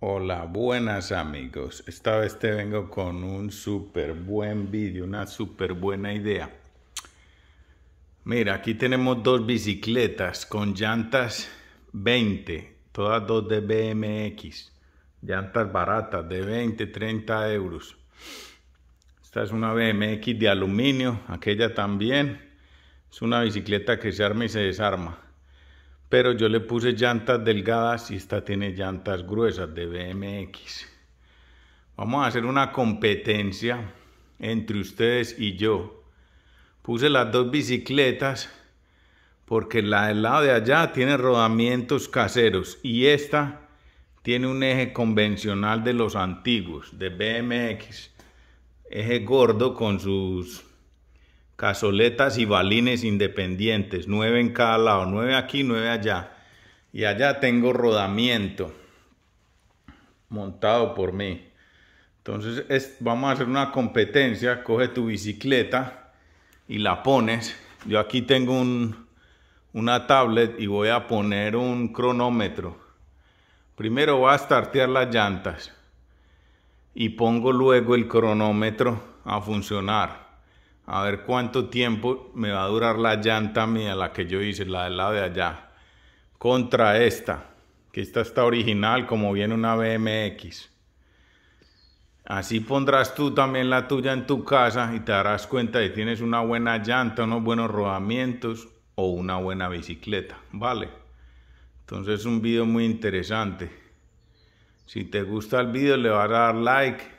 Hola, buenas amigos. Esta vez te vengo con un súper buen vídeo, una súper buena idea. Mira, aquí tenemos dos bicicletas con llantas 20, todas dos de BMX. Llantas baratas de 20, 30 euros. Esta es una BMX de aluminio, aquella también. Es una bicicleta que se arma y se desarma pero yo le puse llantas delgadas y esta tiene llantas gruesas de BMX. Vamos a hacer una competencia entre ustedes y yo. Puse las dos bicicletas porque la del lado de allá tiene rodamientos caseros y esta tiene un eje convencional de los antiguos, de BMX, eje gordo con sus cazoletas y balines independientes, nueve en cada lado, nueve aquí, nueve allá. Y allá tengo rodamiento montado por mí. Entonces vamos a hacer una competencia, coge tu bicicleta y la pones. Yo aquí tengo una tablet y voy a poner un cronómetro. Primero voy a startear las llantas y pongo luego el cronómetro a funcionar a ver cuánto tiempo me va a durar la llanta mía, la que yo hice, la del lado de allá, contra esta, que esta está original como viene una BMX. Así pondrás tú también la tuya en tu casa y te darás cuenta de que tienes una buena llanta, unos buenos rodamientos o una buena bicicleta, ¿vale? Entonces es un video muy interesante. Si te gusta el video le vas a dar like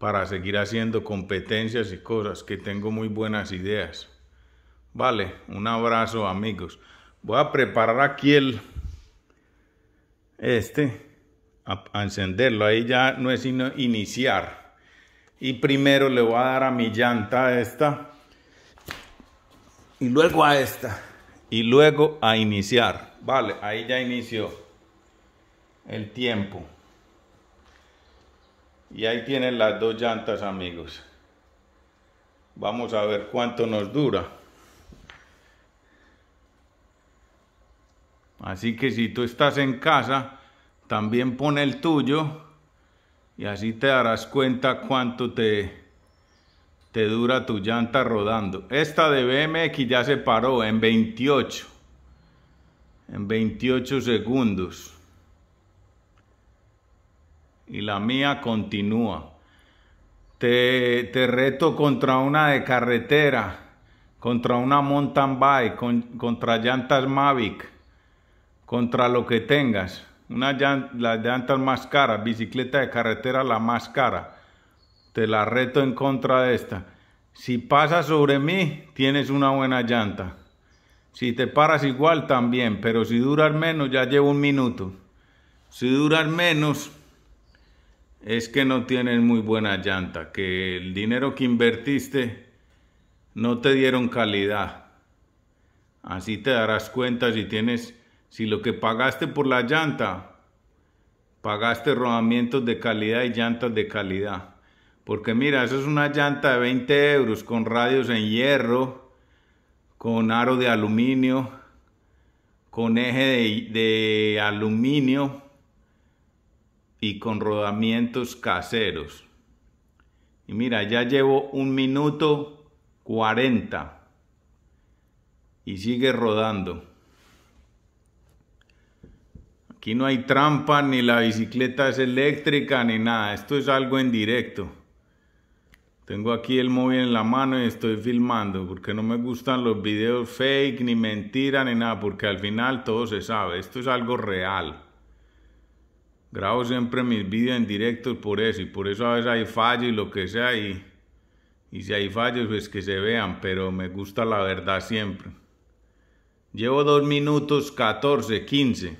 para seguir haciendo competencias y cosas, que tengo muy buenas ideas. Vale, un abrazo amigos. Voy a preparar aquí el... Este, a, encenderlo, ahí ya no es sino iniciar. Y primero le voy a dar a mi llanta esta, y luego a esta, y luego a iniciar. Vale, ahí ya inició el tiempo. Y ahí tienen las dos llantas, amigos. Vamos a ver cuánto nos dura. Así que si tú estás en casa, también pon el tuyo y así te darás cuenta cuánto te, te dura tu llanta rodando. Esta de BMX ya se paró en 28. En 28 segundos y la mía continúa. Te, te reto contra una de carretera, contra una mountain bike, con, contra llantas Mavic, contra lo que tengas. Una las llantas más caras, bicicleta de carretera la más cara. Te la reto en contra de esta. Si pasas sobre mí, tienes una buena llanta. Si te paras igual, también. Pero si duras menos, ya llevo un minuto. Si duras menos, es que no tienen muy buena llanta, que el dinero que invertiste no te dieron calidad. Así te darás cuenta si tienes, si lo que pagaste por la llanta, pagaste rodamientos de calidad y llantas de calidad. Porque mira, eso es una llanta de 20 euros con radios en hierro, con aro de aluminio, con eje de aluminio y con rodamientos caseros. Y mira, ya llevo un minuto 40 y sigue rodando. Aquí no hay trampa, ni la bicicleta es eléctrica, ni nada. Esto es algo en directo. Tengo aquí el móvil en la mano y estoy filmando porque no me gustan los videos fake, ni mentira, ni nada, porque al final todo se sabe. Esto es algo real grabo siempre mis vídeos en directo por eso, y por eso a veces hay fallos y lo que sea, y, y si hay fallos, pues que se vean, pero me gusta la verdad siempre. Llevo dos minutos 14, 15.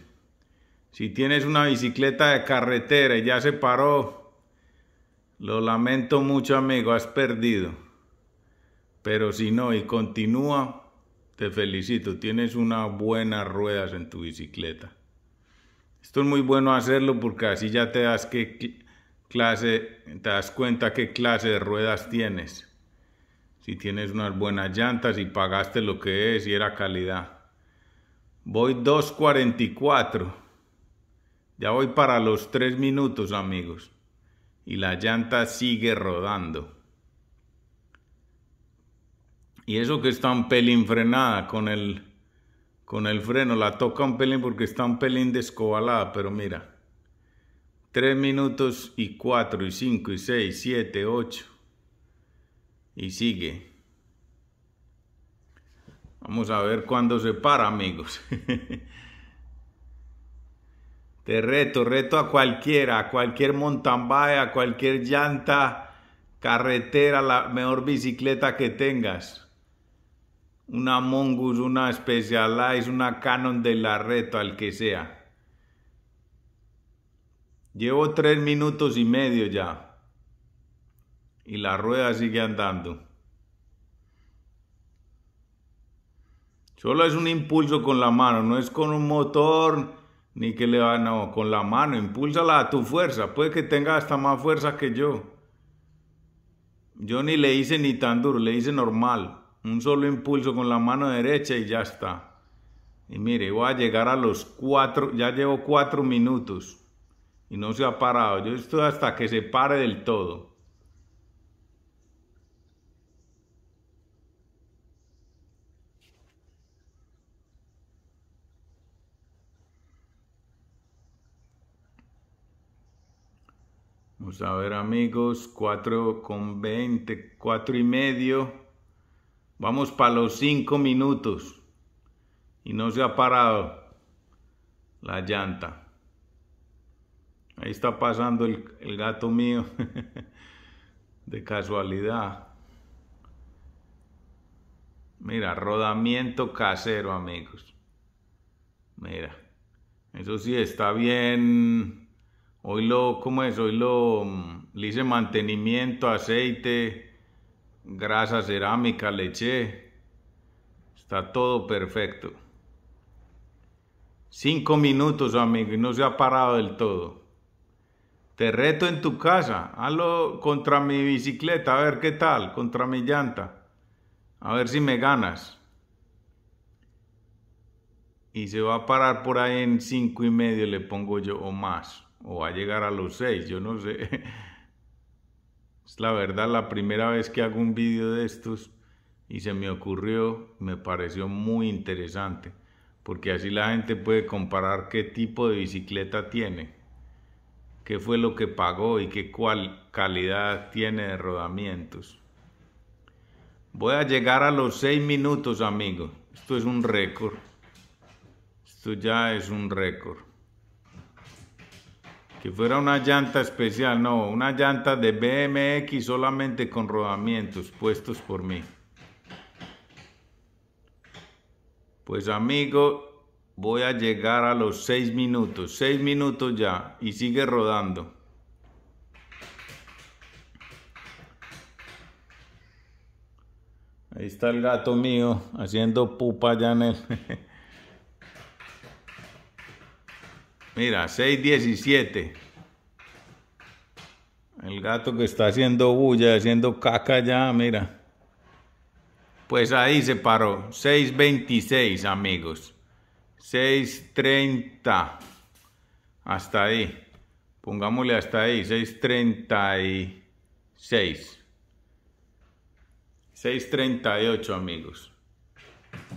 Si tienes una bicicleta de carretera y ya se paró, lo lamento mucho amigo, has perdido. Pero si no y continúa, te felicito, tienes unas buenas ruedas en tu bicicleta. Esto es muy bueno hacerlo porque así ya te das, que clase, te das cuenta qué clase de ruedas tienes. Si tienes unas buenas llantas y pagaste lo que es y era calidad. Voy 2.44. Ya voy para los 3 minutos amigos. Y la llanta sigue rodando. Y eso que está un pelín con el con el freno, la toca un pelín porque está un pelín descobalada, pero mira. Tres minutos y cuatro y cinco y seis, siete, ocho. Y sigue. Vamos a ver cuándo se para, amigos. Te reto, reto a cualquiera, a cualquier montambaya, a cualquier llanta, carretera, la mejor bicicleta que tengas una Mongus, una Specialized, una Canon de la Reto, al que sea. Llevo tres minutos y medio ya. Y la rueda sigue andando. Solo es un impulso con la mano, no es con un motor ni que le va, no, con la mano, impúlsala a tu fuerza, puede que tenga hasta más fuerza que yo. Yo ni le hice ni tan duro, le hice normal un solo impulso con la mano derecha y ya está. Y mire, voy a llegar a los cuatro, ya llevo cuatro minutos y no se ha parado. Yo estoy hasta que se pare del todo. Vamos a ver amigos, Cuatro con veinte. Cuatro y medio. Vamos para los cinco minutos y no se ha parado la llanta. Ahí está pasando el, gato mío de casualidad. Mira, rodamiento casero, amigos. Mira, eso sí está bien. Hoy lo, ¿cómo es? Hoy lo, mm, le hice mantenimiento, aceite, grasa cerámica, leche. Está todo perfecto. Cinco minutos, amigo, y no se ha parado del todo. Te reto en tu casa, hazlo contra mi bicicleta, a ver qué tal, contra mi llanta, a ver si me ganas. Y se va a parar por ahí en cinco y medio, le pongo yo, o más, o va a llegar a los seis, yo no sé. Es la verdad, la primera vez que hago un vídeo de estos y se me ocurrió, me pareció muy interesante, porque así la gente puede comparar qué tipo de bicicleta tiene, qué fue lo que pagó y qué cual calidad tiene de rodamientos. Voy a llegar a los 6 minutos, amigos. Esto es un récord. Esto ya es un récord que fuera una llanta especial, no, una llanta de BMX solamente con rodamientos puestos por mí. Pues amigo, voy a llegar a los 6 minutos, 6 minutos ya y sigue rodando. Ahí está el gato mío haciendo pupa ya en el... Mira, 617. El gato que está haciendo bulla, haciendo caca ya, mira. Pues ahí se paró. 6.26, amigos. 6.30. Hasta ahí. Pongámosle hasta ahí. 6.36. 6.38, amigos.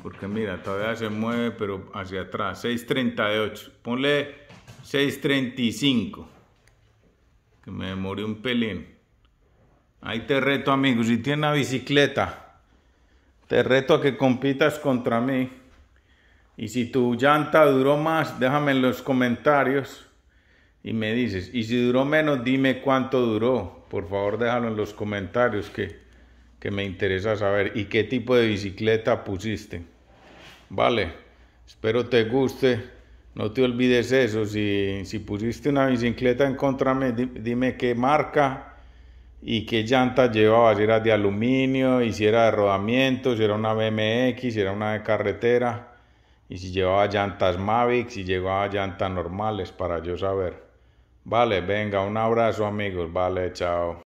Porque mira, todavía se mueve, pero hacia atrás. 6.38. Ponle 6.35. Que me demoré un pelín. Ahí te reto, amigo. Si tienes una bicicleta, te reto a que compitas contra mí. Y si tu llanta duró más, déjame en los comentarios y me dices. Y si duró menos, dime cuánto duró. Por favor, déjalo en los comentarios que que me interesa saber. ¿Y qué tipo de bicicleta pusiste? Vale, espero te guste. No te olvides eso. Si, si pusiste una bicicleta en contra, dime qué marca y qué llanta llevaba. Si era de aluminio, y si era de rodamiento, si era una BMX, si era una de carretera. Y si llevaba llantas Mavic, si llevaba llantas normales, para yo saber. Vale, venga, un abrazo amigos. Vale, chao.